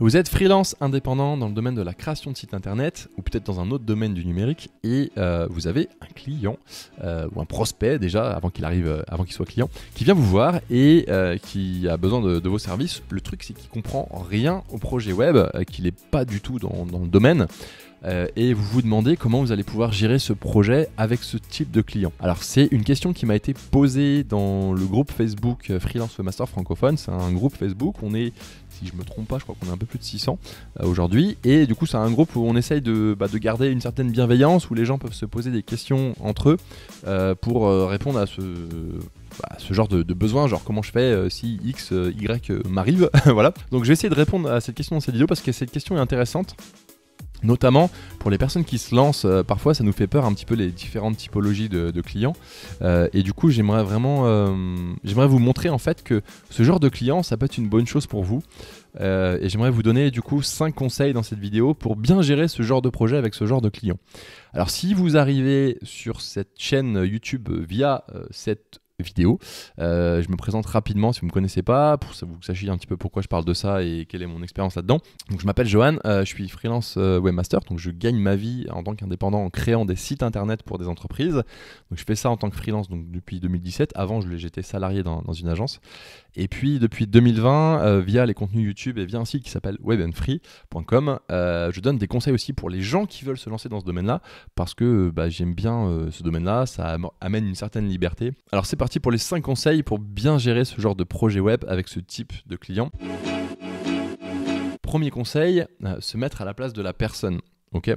Vous êtes freelance indépendant dans le domaine de la création de sites internet ou peut-être dans un autre domaine du numérique et euh, vous avez un client euh, ou un prospect déjà avant qu'il arrive, euh, avant qu'il soit client, qui vient vous voir et qui a besoin de, vos services. Le truc c'est qu'il comprend rien au projet web, qu'il n'est pas du tout dans, dans le domaine. Euh, et vous vous demandez comment vous allez pouvoir gérer ce projet avec ce type de client. Alors c'est une question qui m'a été posée dans le groupe Facebook euh, Freelance Master francophone, c'est un groupe Facebook, on est si je me trompe pas, je crois qu'on est un peu plus de 600 euh, aujourd'hui. Et du coup, c'est un groupe où on essaye bah, de, garder une certaine bienveillance, où les gens peuvent se poser des questions entre eux pour répondre à bah, ce, genre de, de, besoin, genre comment je fais si X, Y m'arrive. voilà. Donc je vais essayer de répondre à cette question dans cette vidéo parce que cette question est intéressante Notamment pour les personnes qui se lancent, euh, parfois ça nous fait peur un petit peu les différentes typologies de, clients. Euh, et du coup, j'aimerais vraiment, euh, j'aimerais vous montrer en fait que ce genre de client, ça peut être une bonne chose pour vous. et j'aimerais vous donner du coup 5 conseils dans cette vidéo pour bien gérer ce genre de projet avec ce genre de clients Alors si vous arrivez sur cette chaîne YouTube via cette vidéo. Euh, je me présente rapidement si vous ne me connaissez pas, pour que vous sachiez un petit peu pourquoi je parle de ça et quelle est mon expérience là-dedans. Donc je m'appelle Johan, euh, je suis freelance euh, webmaster, donc je gagne ma vie en tant qu'indépendant en créant des sites internet pour des entreprises. Donc je fais ça en tant que freelance donc, depuis 2017. Avant, j'étais salarié dans, une agence. Et puis depuis 2020, via les contenus YouTube et via un site qui s'appelle webandfree.com, je donne des conseils aussi pour les gens qui veulent se lancer dans ce domaine-là, parce que bah, j'aime bien ce domaine-là, ça amène une certaine liberté. Alors c'est parti pour les 5 conseils pour bien gérer ce genre de projet web avec ce type de client. Premier conseil, euh, se mettre à la place de la personne. Ok,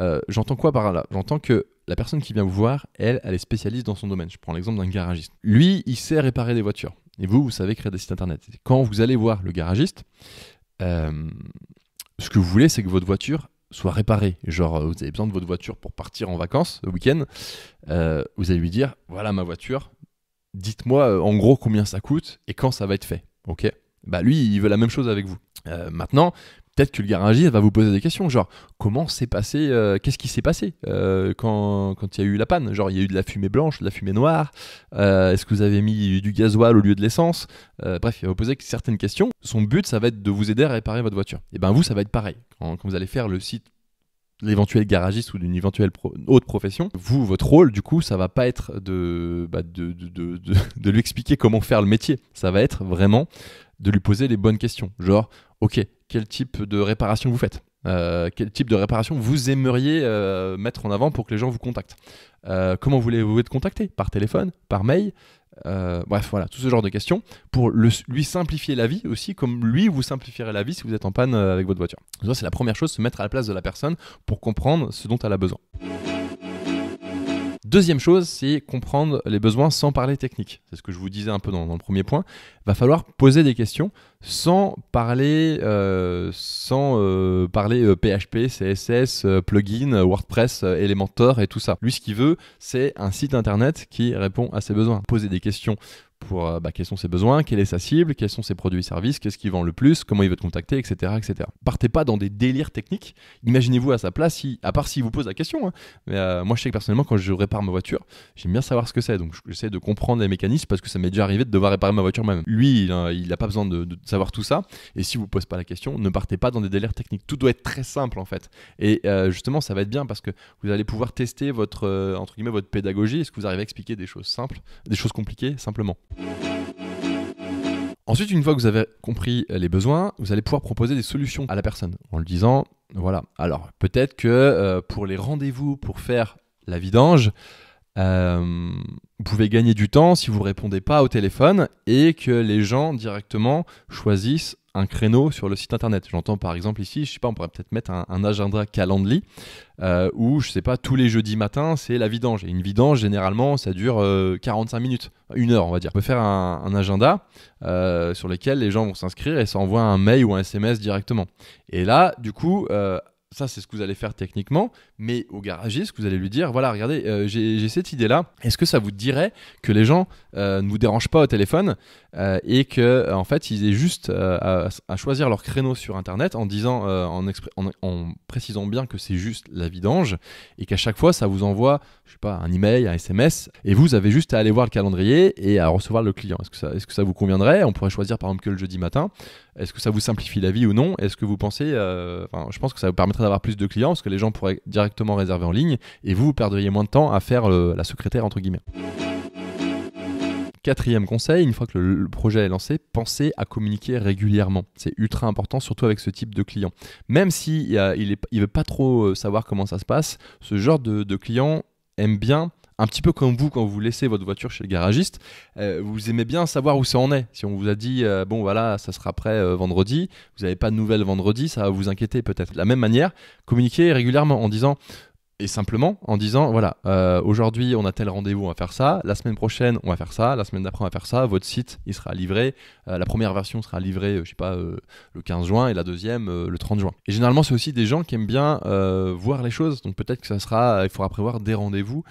euh, j'entends quoi par là J'entends que la personne qui vient vous voir, elle, elle est spécialiste dans son domaine. Je prends l'exemple d'un garagiste. Lui, il sait réparer des voitures. Et vous, vous savez créer des sites internet. quand vous allez voir le garagiste, euh, ce que vous voulez, c'est que votre voiture soit réparée. Genre, vous avez besoin de votre voiture pour partir en vacances le week-end. vous allez lui dire, voilà ma voiture, dites-moi euh, en gros combien ça coûte et quand ça va être fait. Ok Bah lui, il veut la même chose avec vous. Euh, maintenant, peut-être que le garagiste va vous poser des questions, genre comment s'est passé, euh, qu'est-ce qui s'est passé quand, il y a eu la panne Genre il y a eu de la fumée blanche, de la fumée noire, est-ce que vous avez mis du gasoil au lieu de l'essence Bref, il va vous poser certaines questions. Son but, ça va être de vous aider à réparer votre voiture. Et eh ben vous, ça va être pareil. Quand, quand vous allez faire le site l'éventuel garagiste ou d'une éventuelle autre profession. Vous, votre rôle, du coup, ça va pas être bah, de, de, de, de, de, lui expliquer comment faire le métier. Ça va être vraiment de lui poser les bonnes questions. Genre, ok, quel type de réparation vous faites euh, quel type de réparation vous aimeriez euh, mettre en avant pour que les gens vous contactent euh, Comment voulez-vous être contacté Par téléphone Par mail Bref, voilà, tout ce genre de questions pour lui simplifier la vie aussi, comme lui vous simplifierait la vie si vous êtes en panne avec votre voiture. Ça, c'est la première chose, se mettre à la place de la personne pour comprendre ce dont elle a besoin. Deuxième chose, c'est comprendre les besoins sans parler technique. C'est ce que je vous disais un peu dans, le premier point. Va falloir poser des questions sans parler, euh, sans euh, parler euh, PHP, CSS, plugin, WordPress, Elementor et tout ça. Lui, ce qu'il veut, c'est un site internet qui répond à ses besoins. Poser des questions pour euh, bah, quels sont ses besoins, quelle est sa cible, quels sont ses produits et services, qu'est-ce qu'il vend le plus, comment il veut te contacter, etc. etc. Partez pas dans des délires techniques. Imaginez-vous à sa place, si, à part s'il vous pose la question. Hein. Euh, moi, je sais que personnellement, quand je répare ma voiture, j'aime bien savoir ce que c'est. Donc, j'essaie de comprendre les mécanismes parce que ça m'est déjà arrivé de devoir réparer ma voiture même. Lui, il n'a pas besoin de, savoir tout ça. Et si vous posez pas la question, ne partez pas dans des délires techniques. Tout doit être très simple en fait. Et euh, justement, ça va être bien parce que vous allez pouvoir tester votre, entre guillemets, votre pédagogie. Est-ce que vous arrivez à expliquer des choses simples, des choses compliquées simplement Ensuite, une fois que vous avez compris les besoins, vous allez pouvoir proposer des solutions à la personne en lui disant, voilà, alors peut-être que euh, pour les rendez-vous, pour faire la vidange, euh, vous pouvez gagner du temps si vous ne répondez pas au téléphone et que les gens directement choisissent un créneau sur le site internet. J'entends par exemple ici, je sais pas, on pourrait peut-être mettre un, agenda Calendly euh, où, je sais pas, tous les jeudis matin, c'est la vidange. Et une vidange, généralement, ça dure 45 euh, minutes, une heure, on va dire. On peut faire un, agenda sur lequel les gens vont s'inscrire et ça envoie un mail ou un SMS directement. Et là, du coup, ça c'est ce que vous allez faire techniquement, mais au garagiste, vous allez lui dire, voilà, regardez, euh, j'ai cette idée-là, est-ce que ça vous dirait que les gens euh, ne vous dérangent pas au téléphone euh, et que en fait ils aient juste à, choisir leur créneau sur Internet en disant, en, précisant bien que c'est juste la vidange et qu'à chaque fois ça vous envoie, je sais pas, un email, un SMS, et vous avez juste à aller voir le calendrier et à recevoir le client. Est-ce que, ça, est -ce que ça vous conviendrait On pourrait choisir par exemple que le jeudi matin. Est-ce que ça vous simplifie la vie ou non Est-ce que vous pensez, je pense que ça vous permettrait avoir plus de clients parce que les gens pourraient directement réserver en ligne et vous, vous perdriez moins de temps à faire la secrétaire entre guillemets. Quatrième conseil, une fois que le, projet est lancé, pensez à communiquer régulièrement. C'est ultra important, surtout avec ce type de client. Même s'il si, euh, il ne veut pas trop euh, savoir comment ça se passe, ce genre de, de client aime bien un petit peu comme vous quand vous laissez votre voiture chez le garagiste, euh, vous aimez bien savoir où ça en est. Si on vous a dit euh, bon voilà, ça sera prêt euh, vendredi, vous n'avez pas de nouvelles vendredi, ça va vous inquiéter peut-être. De la même manière, communiquez régulièrement en disant et simplement en disant voilà, euh, aujourd'hui on a tel rendez-vous, on va faire ça, la semaine prochaine on va faire ça, la semaine d'après on va faire ça, votre site il sera livré, euh, la première version sera livrée, euh, je sais pas, le 15 juin et la deuxième le 30 juin. Et généralement, c'est aussi des gens qui aiment bien voir les choses, donc peut-être que ça sera, il faudra prévoir des rendez-vous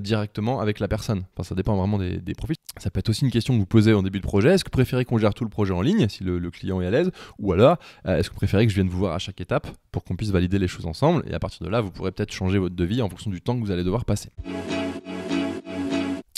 directement avec la personne. Enfin, ça dépend vraiment des, des profils. Ça peut être aussi une question que vous posez en début de projet est-ce que vous préférez qu'on gère tout le projet en ligne si le, le client est à l'aise, ou alors est-ce que vous préférez que je vienne vous voir à chaque étape pour qu'on puisse valider les choses ensemble et à partir de là, vous pourrez peut-être changer votre de vie en fonction du temps que vous allez devoir passer.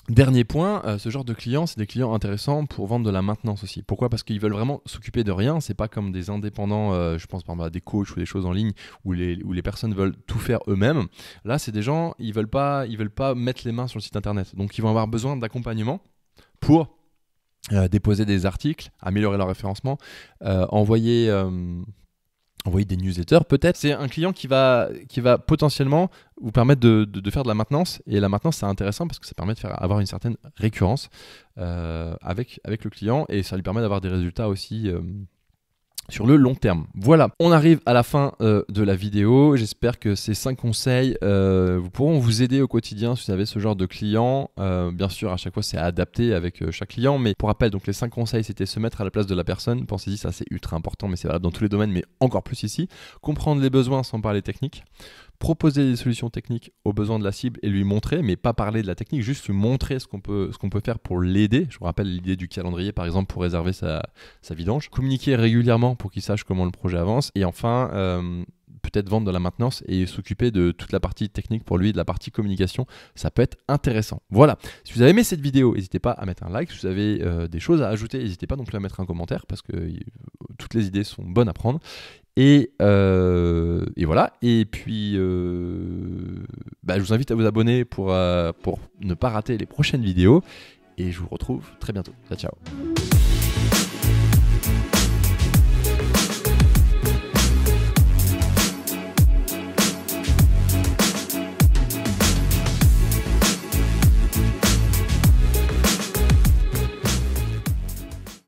Dernier point, euh, ce genre de clients, c'est des clients intéressants pour vendre de la maintenance aussi. Pourquoi Parce qu'ils veulent vraiment s'occuper de rien. C'est pas comme des indépendants, euh, je pense par exemple des coachs ou des choses en ligne où les, personnes veulent tout faire eux-mêmes. Là, c'est des gens, ils veulent pas, ils veulent pas mettre les mains sur le site internet. Donc, ils vont avoir besoin d'accompagnement pour euh, déposer des articles, améliorer leur référencement, envoyer envoyer des newsletters peut-être. C'est un client qui va, qui va potentiellement vous permettre de, faire de la maintenance. Et la maintenance, c'est intéressant parce que ça permet de faire avoir une certaine récurrence euh, avec, avec le client et ça lui permet d'avoir des résultats aussi euh, sur le long terme. Voilà, on arrive à la fin euh, de la vidéo. J'espère que ces 5 conseils euh, vous pourront vous aider au quotidien si vous avez ce genre de client. Euh, bien sûr, à chaque fois, c'est adapté avec chaque client. Mais pour rappel, donc les 5 conseils, c'était se mettre à la place de la personne. Pensez-y, ça c'est ultra important, mais c'est valable dans tous les domaines, mais encore plus ici. Comprendre les besoins sans parler technique proposer des solutions techniques aux besoins de la cible et lui montrer, mais pas parler de la technique, juste lui montrer ce qu'on peut, peut faire pour l'aider. Je vous rappelle l'idée du calendrier, par exemple, pour réserver sa, vidange. Communiquer régulièrement pour qu'il sache comment le projet avance. Et enfin, euh, peut-être vendre de la maintenance et s'occuper de toute la partie technique pour lui, de la partie communication. Ça peut être intéressant. Voilà. Si vous avez aimé cette vidéo, n'hésitez pas à mettre un like. Si vous avez euh, des choses à ajouter, n'hésitez pas non plus à mettre un commentaire parce que euh, toutes les idées sont bonnes à prendre. Euh, et, voilà. Et puis, euh, bah, je vous invite à vous abonner pour, euh, pour ne pas rater les prochaines vidéos. Et je vous retrouve très bientôt. Ciao, ciao.